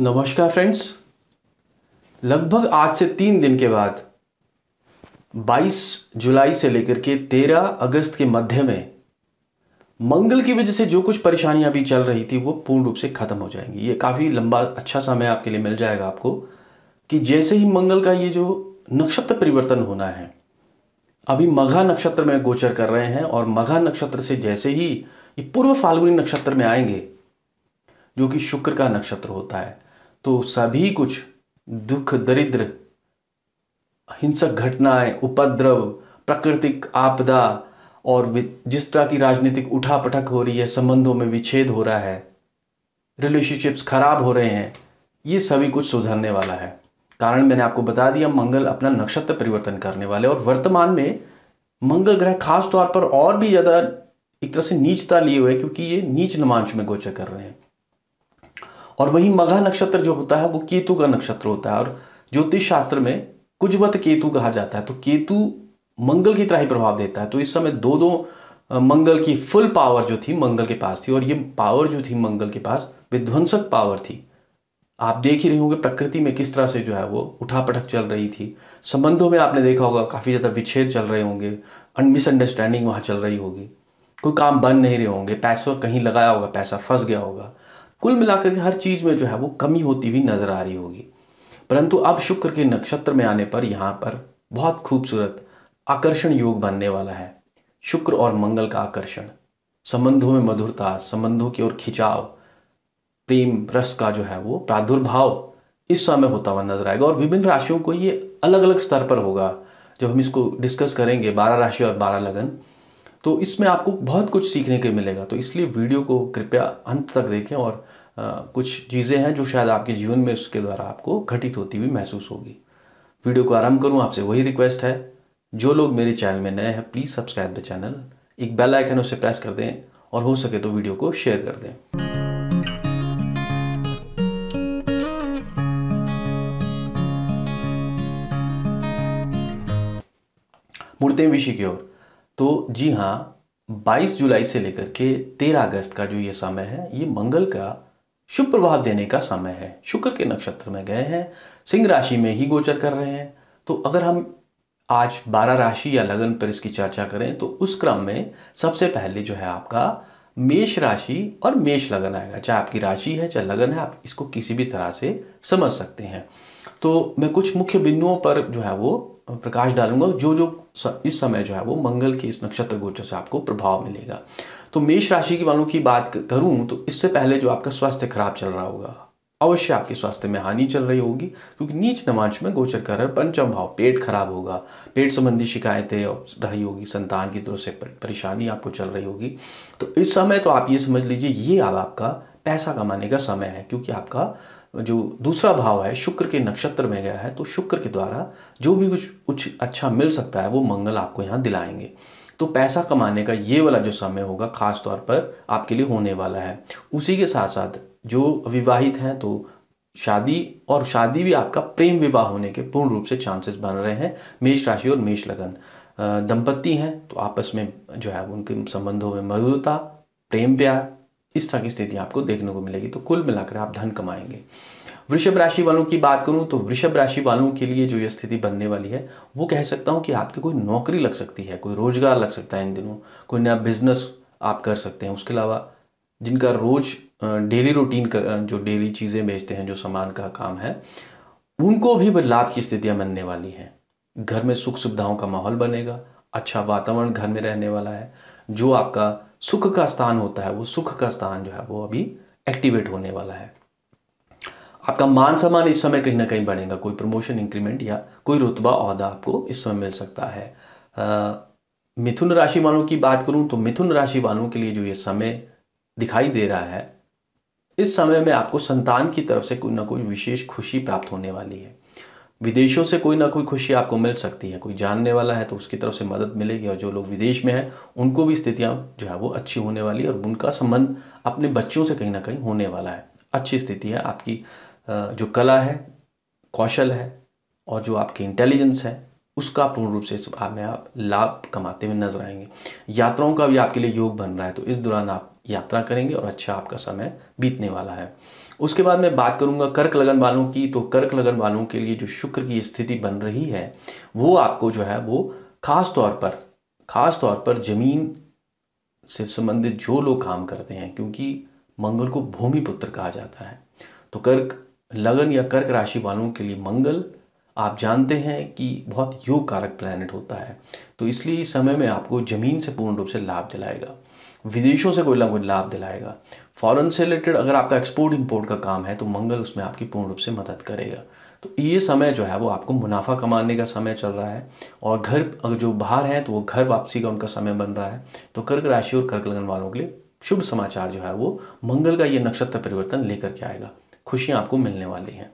नमस्कार फ्रेंड्स लगभग आज से तीन दिन के बाद 22 जुलाई से लेकर के 13 अगस्त के मध्य में मंगल की वजह से जो कुछ परेशानियां अभी चल रही थी वो पूर्ण रूप से खत्म हो जाएंगी ये काफ़ी लंबा अच्छा समय आपके लिए मिल जाएगा आपको कि जैसे ही मंगल का ये जो नक्षत्र परिवर्तन होना है अभी मघा नक्षत्र में गोचर कर रहे हैं और मघा नक्षत्र से जैसे ही ये पूर्व फाल्गुनी नक्षत्र में आएंगे जो कि शुक्र का नक्षत्र होता है तो सभी कुछ दुख दरिद्र हिंसक घटनाएं उपद्रव प्राकृतिक आपदा और जिस तरह की राजनीतिक उठापटक हो रही है संबंधों में विच्छेद हो रहा है रिलेशनशिप्स खराब हो रहे हैं ये सभी कुछ सुधरने वाला है कारण मैंने आपको बता दिया मंगल अपना नक्षत्र परिवर्तन करने वाले और वर्तमान में मंगल ग्रह खास तौर पर और भी ज़्यादा एक तरह से नीचता लिए हुए क्योंकि ये नीच नमांश में गोचर कर रहे हैं और वही मघा नक्षत्र जो होता है वो केतु का नक्षत्र होता है और ज्योतिष शास्त्र में कुजवत केतु कहा जाता है तो केतु मंगल की तरह ही प्रभाव देता है तो इस समय दो दो मंगल की फुल पावर जो थी मंगल के पास थी और ये पावर जो थी मंगल के पास विध्वंसक पावर थी आप देख ही रहे होंगे प्रकृति में किस तरह से जो है वो उठा पटक चल रही थी संबंधों में आपने देखा होगा काफ़ी ज़्यादा विच्छेद चल रहे होंगे मिसअंडरस्टैंडिंग वहाँ चल रही होगी कोई काम बन नहीं रहे होंगे पैसों कहीं लगाया होगा पैसा फंस गया होगा कुल मिलाकर के हर चीज़ में जो है वो कमी होती हुई नज़र आ रही होगी परंतु अब शुक्र के नक्षत्र में आने पर यहाँ पर बहुत खूबसूरत आकर्षण योग बनने वाला है शुक्र और मंगल का आकर्षण संबंधों में मधुरता संबंधों की ओर खिंचाव प्रेम रस का जो है वो प्रादुर्भाव इस समय होता हुआ नजर आएगा और विभिन्न राशियों को ये अलग अलग स्तर पर होगा जब हम इसको डिस्कस करेंगे बारह राशि और बारह लगन तो इसमें आपको बहुत कुछ सीखने के मिलेगा तो इसलिए वीडियो को कृपया अंत तक देखें और आ, कुछ चीज़ें हैं जो शायद आपके जीवन में उसके द्वारा आपको घटित होती हुई महसूस होगी वीडियो को आरंभ करूँ आपसे वही रिक्वेस्ट है जो लोग मेरे चैनल में नए हैं प्लीज़ सब्सक्राइब द चैनल एक बेल आइकन उसे प्रेस कर दें और हो सके तो वीडियो को शेयर कर दें मुड़ते हैं विषय की ओर तो जी हाँ 22 जुलाई से लेकर के 13 अगस्त का जो ये समय है ये मंगल का शुभ प्रभाव देने का समय है शुक्र के नक्षत्र में गए हैं सिंह राशि में ही गोचर कर रहे हैं तो अगर हम आज 12 राशि या लगन पर इसकी चर्चा करें तो उस क्रम में सबसे पहले जो है आपका मेष राशि और मेष लगन आएगा चाहे आपकी राशि है चाहे लगन है आप इसको किसी भी तरह से समझ सकते हैं तो मैं कुछ मुख्य बिंदुओं पर जो है वो प्रकाश डालूंगा जो जो इस समय जो है वो मंगल के इस नक्षत्र गोचर से आपको प्रभाव मिलेगा तो मेष राशि के वालों की बात करूं तो इससे पहले जो आपका स्वास्थ्य खराब चल रहा होगा अवश्य आपके स्वास्थ्य में हानि चल रही होगी क्योंकि नीच नमाज में गोचर कर पंचम भाव पेट खराब होगा पेट संबंधी शिकायतें रही होगी संतान की तरफ से परेशानी आपको चल रही होगी तो इस समय तो आप ये समझ लीजिए ये अब आपका पैसा कमाने का समय है क्योंकि आपका जो दूसरा भाव है शुक्र के नक्षत्र में गया है तो शुक्र के द्वारा जो भी कुछ कुछ अच्छा मिल सकता है वो मंगल आपको यहाँ दिलाएंगे तो पैसा कमाने का ये वाला जो समय होगा खास तौर पर आपके लिए होने वाला है उसी के साथ साथ जो विवाहित हैं तो शादी और शादी भी आपका प्रेम विवाह होने के पूर्ण रूप से चांसेस बन रहे हैं मेष राशि और मेष लगन दंपत्ति हैं तो आपस में जो है उनके संबंधों में मधुरता प्रेम प्यार इस तरह की स्थिति आपको देखने को मिलेगी तो कुल मिलाकर आप धन कमाएंगे वृषभ राशि वालों की बात करूं तो वृषभ राशि वालों के लिए जो ये स्थिति बनने वाली है वो कह सकता हूं कि आपकी कोई नौकरी लग सकती है कोई रोजगार लग सकता है इन दिनों कोई नया बिजनेस आप कर सकते हैं उसके अलावा जिनका रोज डेली रूटीन का जो डेली चीज़ें बेचते हैं जो सामान का काम है उनको भी लाभ की स्थितियाँ बनने वाली हैं घर में सुख सुविधाओं का माहौल बनेगा अच्छा वातावरण घर में रहने वाला है जो आपका सुख का स्थान होता है वो सुख का स्थान जो है वो अभी एक्टिवेट होने वाला है आपका मान सम्मान इस समय कहीं ना कहीं बढ़ेगा कोई प्रमोशन इंक्रीमेंट या कोई रुतबा अहदा आपको इस समय मिल सकता है मिथुन राशि वालों की बात करूं तो मिथुन राशि वालों के लिए जो ये समय दिखाई दे रहा है इस समय में आपको संतान की तरफ से कोई ना कोई विशेष खुशी प्राप्त होने वाली है विदेशों से कोई ना कोई खुशी आपको मिल सकती है कोई जानने वाला है तो उसकी तरफ से मदद मिलेगी और जो लोग विदेश में हैं उनको भी स्थितियाँ जो है वो अच्छी होने वाली है और उनका संबंध अपने बच्चों से कहीं ना कहीं होने वाला है अच्छी स्थिति है आपकी जो कला है कौशल है और जो आपकी इंटेलिजेंस है उसका पूर्ण रूप से आप में आप लाभ कमाते हुए नजर आएंगे यात्राओं का भी आपके लिए योग बन रहा है तो इस दौरान आप यात्रा करेंगे और अच्छा आपका समय बीतने वाला है उसके बाद मैं बात करूंगा कर्क लगन वालों की तो कर्क लगन वालों के लिए जो शुक्र की स्थिति बन रही है वो आपको जो है वो ख़ास तौर पर ख़ास तौर पर ज़मीन से संबंधित जो लोग काम करते हैं क्योंकि मंगल को भूमि पुत्र कहा जाता है तो कर्क लगन या कर्क राशि वालों के लिए मंगल आप जानते हैं कि बहुत योग कारक प्लैनेट होता है तो इसलिए इस समय में आपको ज़मीन से पूर्ण रूप से लाभ दिलाएगा विदेशों से कोई ना कोई लाभ दिलाएगा फॉरेन से रिलेटेड अगर आपका एक्सपोर्ट इंपोर्ट का काम है तो मंगल उसमें आपकी पूर्ण रूप से मदद करेगा तो ये समय जो है वो आपको मुनाफा कमाने का समय चल रहा है और घर अगर जो बाहर हैं तो वो घर वापसी का उनका समय बन रहा है तो कर्क राशि और कर्क लगन वालों के लिए शुभ समाचार जो है वो मंगल का ये नक्षत्र परिवर्तन लेकर के आएगा खुशियाँ आपको मिलने वाली हैं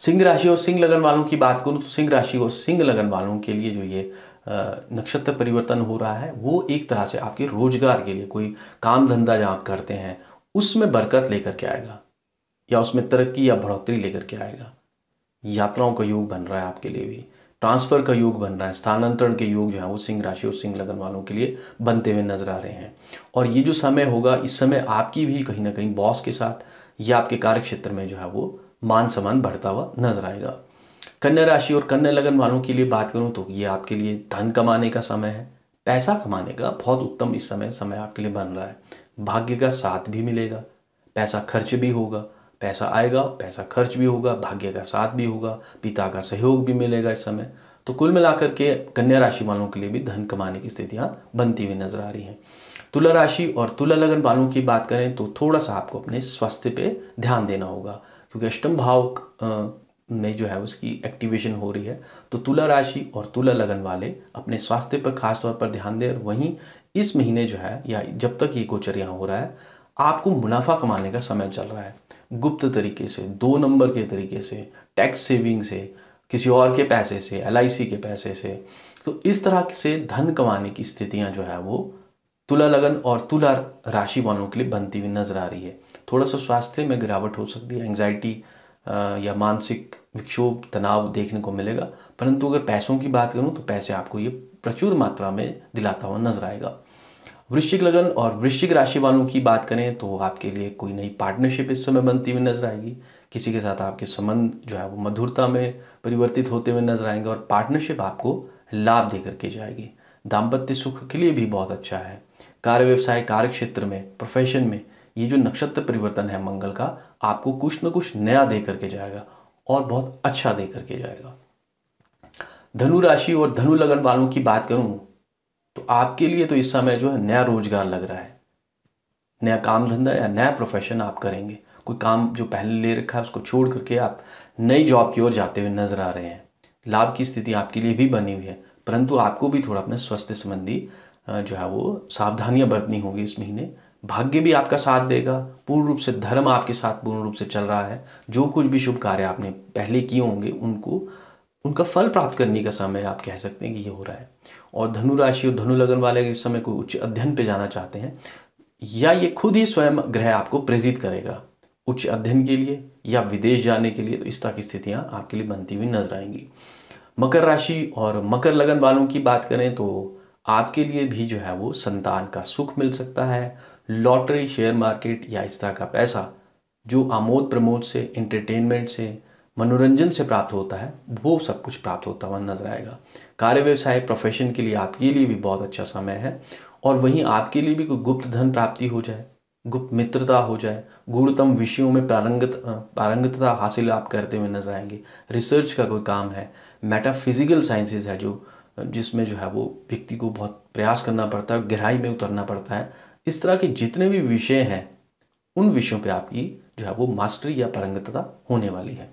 सिंह राशि और सिंह लगन वालों की बात करूँ तो सिंह राशि और सिंह लगन वालों के लिए जो ये नक्षत्र परिवर्तन हो रहा है वो एक तरह से आपके रोजगार के लिए कोई काम धंधा जहाँ आप करते हैं उसमें बरकत लेकर के आएगा या उसमें तरक्की या बढ़ोतरी लेकर के आएगा यात्राओं का योग बन रहा है आपके लिए भी ट्रांसफर का योग बन रहा है स्थानांतरण के योग जो है वो सिंह राशि और सिंह लगन वालों के लिए बनते हुए नजर आ रहे हैं और ये जो समय होगा इस समय आपकी भी कहीं ना कहीं बॉस के साथ या आपके कार्य क्षेत्र में जो है वो मान सम्मान बढ़ता हुआ नजर आएगा कन्या राशि और कन्या लगन वालों के लिए बात करूं तो ये आपके लिए धन कमाने का समय है पैसा कमाने का बहुत उत्तम इस समय समय आपके लिए बन रहा है भाग्य का साथ भी मिलेगा पैसा खर्च भी होगा पैसा आएगा पैसा खर्च भी होगा भाग्य का साथ भी होगा पिता का सहयोग भी मिलेगा इस समय तो कुल मिलाकर के कन्या राशि वालों के लिए भी धन कमाने की स्थितियाँ बनती हुई नजर आ रही हैं तुला राशि और तुला लगन वालों की बात करें तो थोड़ा सा आपको अपने स्वास्थ्य पे ध्यान देना होगा क्योंकि अष्टम भाव में जो है उसकी एक्टिवेशन हो रही है तो तुला राशि और तुला लगन वाले अपने स्वास्थ्य पर खास तौर पर ध्यान दें वहीं इस महीने जो है या जब तक ये गोचरिया हो रहा है आपको मुनाफा कमाने का समय चल रहा है गुप्त तरीके से दो नंबर के तरीके से टैक्स सेविंग से किसी और के पैसे से एल के पैसे से तो इस तरह से धन कमाने की स्थितियाँ जो है वो तुला लगन और तुला राशि वालों के लिए बनती हुई नजर आ रही है थोड़ा सा स्वास्थ्य में गिरावट हो सकती है एंग्जाइटी या मानसिक विक्षोभ तनाव देखने को मिलेगा परंतु अगर पैसों की बात करूँ तो पैसे आपको ये प्रचुर मात्रा में दिलाता हुआ नजर आएगा वृश्चिक लगन और वृश्चिक राशि वालों की बात करें तो आपके लिए कोई नई पार्टनरशिप इस समय बनती हुई नजर आएगी किसी के साथ आपके संबंध जो है वो मधुरता में परिवर्तित होते हुए नजर आएंगे और पार्टनरशिप आपको लाभ देकर के जाएगी दाम्पत्य सुख के लिए भी बहुत अच्छा है कार्य व्यवसाय कार्य क्षेत्र में प्रोफेशन में ये जो नक्षत्र परिवर्तन है मंगल का आपको कुछ ना कुछ नया दे करके जाएगा और बहुत अच्छा दे करके जाएगा धनु राशि और धनु लगन वालों की बात करूं तो आपके लिए तो इस समय जो है नया रोजगार लग रहा है नया काम धंधा या नया प्रोफेशन आप करेंगे कोई काम जो पहले ले रखा है उसको छोड़ करके आप नई जॉब की ओर जाते हुए नजर आ रहे हैं लाभ की स्थिति आपके लिए भी बनी हुई है परंतु आपको भी थोड़ा अपने स्वास्थ्य संबंधी जो है वो सावधानियां बरतनी होगी इस महीने भाग्य भी आपका साथ देगा पूर्ण रूप से धर्म आपके साथ पूर्ण रूप से चल रहा है जो कुछ भी शुभ कार्य आपने पहले किए होंगे उनको उनका फल प्राप्त करने का समय आप कह सकते हैं कि ये हो रहा है और धनु राशि और धनु लगन वाले इस समय कोई उच्च अध्ययन पे जाना चाहते हैं या ये खुद ही स्वयं ग्रह आपको प्रेरित करेगा उच्च अध्ययन के लिए या विदेश जाने के लिए तो इस तरह की स्थितियाँ आपके लिए बनती हुई नजर आएंगी मकर राशि और मकर लगन वालों की बात करें तो आपके लिए भी जो है वो संतान का सुख मिल सकता है लॉटरी शेयर मार्केट या इस तरह का पैसा जो आमोद प्रमोद से इंटरटेनमेंट से मनोरंजन से प्राप्त होता है वो सब कुछ प्राप्त होता हुआ नजर आएगा कार्य व्यवसाय प्रोफेशन के लिए आपके लिए भी बहुत अच्छा समय है और वहीं आपके लिए भी कोई गुप्त धन प्राप्ति हो जाए गुप्त मित्रता हो जाए गुणतम विषयों में पारंगत पारंगतता हासिल आप करते हुए नजर आएंगे रिसर्च का कोई काम है मेटाफिजिकल साइंसेज है जो जिसमें जो है वो व्यक्ति को बहुत प्रयास करना पड़ता है गहराई में उतरना पड़ता है इस तरह के जितने भी विषय हैं उन विषयों पे आपकी जो है वो मास्टरी या परंगतता होने वाली है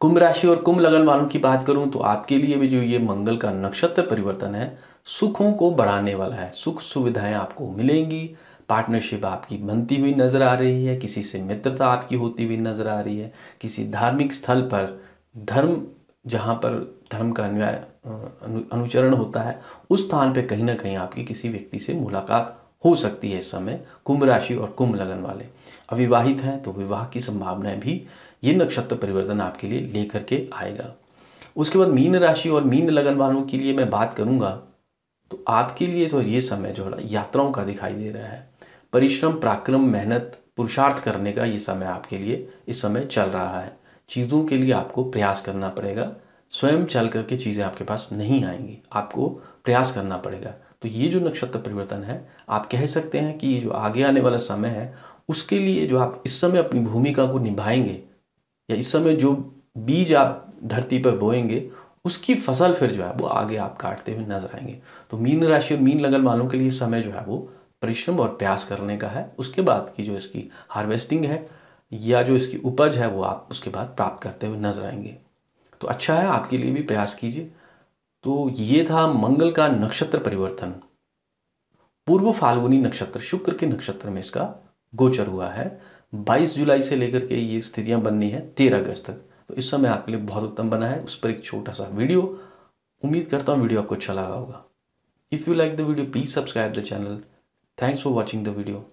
कुंभ राशि और कुंभ लगन वालों की बात करूं तो आपके लिए भी जो ये मंगल का नक्षत्र परिवर्तन है सुखों को बढ़ाने वाला है सुख सुविधाएं आपको मिलेंगी पार्टनरशिप आपकी बनती हुई नज़र आ रही है किसी से मित्रता आपकी होती हुई नज़र आ रही है किसी धार्मिक स्थल पर धर्म जहाँ पर धर्म का अनुयाय अनुचरण होता है उस स्थान पे कहीं ना कहीं आपकी किसी व्यक्ति से मुलाकात हो सकती है इस समय कुंभ राशि और कुंभ लगन वाले अविवाहित हैं तो विवाह की संभावनाएं भी ये नक्षत्र परिवर्तन आपके लिए लेकर के आएगा उसके बाद मीन राशि और मीन लगन वालों के लिए मैं बात करूंगा तो आपके लिए तो ये समय जो है यात्राओं का दिखाई दे रहा है परिश्रम पराक्रम मेहनत पुरुषार्थ करने का ये समय आपके लिए इस समय चल रहा है चीज़ों के लिए आपको प्रयास करना पड़ेगा स्वयं चल करके चीज़ें आपके पास नहीं आएंगी आपको प्रयास करना पड़ेगा तो ये जो नक्षत्र परिवर्तन है आप कह सकते हैं कि ये जो आगे आने वाला समय है उसके लिए जो आप इस समय अपनी भूमिका को निभाएंगे या इस समय जो बीज आप धरती पर बोएंगे उसकी फसल फिर जो है वो आगे आप काटते हुए नजर आएंगे तो मीन राशि और मीन लगन वालों के लिए समय जो है वो परिश्रम और प्रयास करने का है उसके बाद की जो इसकी हार्वेस्टिंग है या जो इसकी उपज है वो आप उसके बाद प्राप्त करते हुए नजर आएंगे तो अच्छा है आपके लिए भी प्रयास कीजिए तो ये था मंगल का नक्षत्र परिवर्तन पूर्व फाल्गुनी नक्षत्र शुक्र के नक्षत्र में इसका गोचर हुआ है 22 जुलाई से लेकर के ये स्थितियां बननी है 13 अगस्त तक तो इस समय आपके लिए बहुत उत्तम बना है उस पर एक छोटा सा वीडियो उम्मीद करता हूँ वीडियो आपको अच्छा लगा होगा if you like the video please subscribe the channel thanks for watching the video